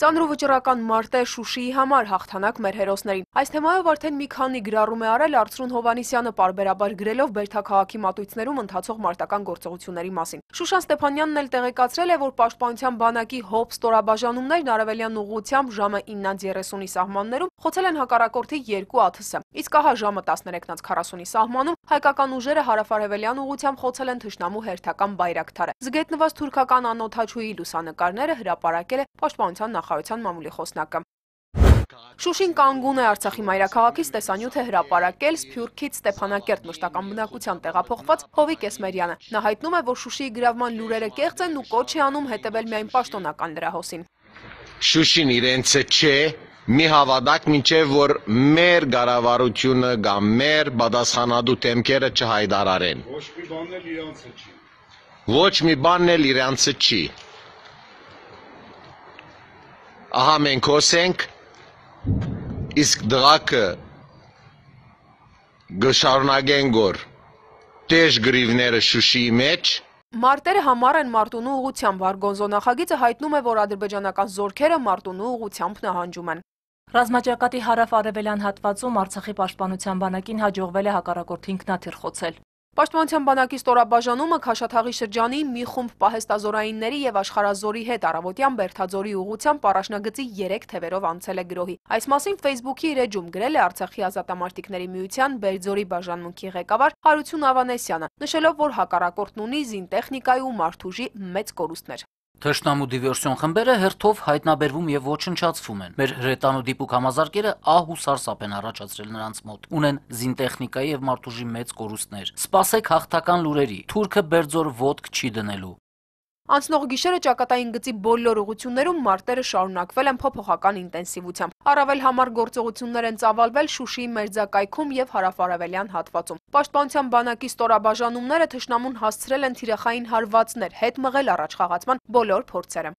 Ծանրովճռական Մարտե Շուշիի համար հաղթանակ մեր հերոսներին։ Այս թեմայով արդեն մի քանի գրառում է արել Արծրուն Հովանիսյանը պարբերաբար գրելով Բերթաքաղաքի մատույցներում ընթացող մարտական գործողությունների մասին։ Շուշան Ստեփանյանն էլ տեղեկացրել է, որ Պաշտպանության բանակի հոբ ստորաբաժանումներն արևելյան ուղությամբ ժամը 9:30-ի սահմաններում խոցել են հակառակորդի երկու աթսը։ Իսկ ահա ժամը 13:40-ի սահմանում հայկական ուժերը հարավարևելյան ուղությամբ խոցել են Թշնամու հերթական բայրակթարը։ Զգետնված թուրքական անօթաչուի լուսանկարները հրապարակել է Պաշտպանության նախարարությունը նախարարության մամուլի խոսնակը։ Շուշին կանգուն է Արցախի մայրաքաղաքից տեսանյութը հրապարակել Սփյուռքից Ստեփանակերտ մշտական բնակության տեղափոխված Հովիկ Էսմերյանը։ Նա հայտնում է, որ Շուշիի գրավման լուրերը կեղծ են ու կոչ է անում հետևել միայն պաշտոնական լրահոսին։ Շուշին իրենցը չէ, մի հավատակ մինչև որ մեր գարավարությունը կամ մեր բադասխանադու թեմքերը չհայդարարեն։ Ոչ մի բանն էլ իրանցը չի։ Ոչ մի բանն էլ իրանցը չի ահա մենք հոս ենք, իսկ դղակը գշարունակեն գոր տեժ գրիվները շուշիի մեջ, Մարտերը համար են Մարտունու ուղությամբ, Արգոնզո նախագիծը հայտնում է, որ ադրբեջանական զորքերը Մարտունու ուղությամբ նահանջում են։ Ռազմաճակատի հարավ արևելյան հատվածում Արցախի պաշտպանության բանակին հաջողվել է հակառակորդին քնաթիռ խոցել։ Պաշտպանության բանակի ստորաբաժանումը Քաշաթաղի շրջանի մի խումբ պահեստազորայինների եւ աշխարազորի հետ Արավոտյան Բերթաձորի ուղությամբ առաջնագծի 3 թևերով անցել է գրոհի։ Այս մասին Facebook-ի իր էջում գրել է Արցախի ազատամարտիկների միության Բերձորի բաժանմունքի ղեկավար Հարություն Ավանեսյանը, նշելով, որ հակառակորդն ունի զինտեխնիկայի ու մարդուժի մեծ կորուստներ։ Թշնամու դիվերսիոն խմբերը հերթով հայտնաբերվում եւ ոչնչացվում են։ Մեր հրետանու դիպուկ համազարգերը ահ ու սարսափ են առաջացրել նրանց մոտ։ Ունեն զինտեխնիկայի եւ մարտուժի մեծ կորուստներ։ Սպասեք հաղթական լուրերի։ Թուրքը բերձոր ոդկ չի դնելու։ Անցնող գիշերը ճակատային գծի բոլոր ուղություններում մարտերը շարունակվել են փոփոխական ինտենսիվությամբ։ Առավել համար գործողություններ են ծավալվել Շուշիի մերձակայքում եւ հարավարավելյան հատվածում։ Պաշտպանության բանակի ստորաբաժանումները թշնամուն հասցրել են թիրախային հարվածներ, հետ մղել առաջխաղացման բոլոր փորձերը։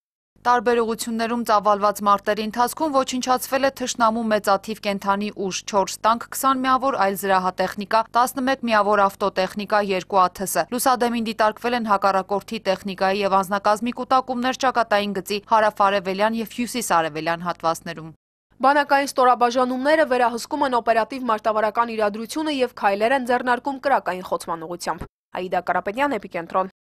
Տարբեր ուղություններում ծավալված մարտերի ընթացքում ոչնչացվել է թշնամու մեծաթիվ կենթանի ուժ 4 տանք, 20 միավոր այլ զրահատեխնիկա, 11 միավոր ավտոտեխնիկա, 2 աթսը։ Լուսադեմին դիտարկվել են հակառակորդի տեխնիկայի եւ անձնակազմի կուտակումներ ճակատային գծի հարավարևելյան եւ հյուսիսարևելյան հատվածներում։ Բանակային ստորաբաժանումները վերահսկում են օպերատիվ մարտավարական իրադրությունը եւ քայլեր են ձեռնարկում կրակային խոցման ուղությամբ։ Աիդա Կարապետյան, Էպիկենտրոն։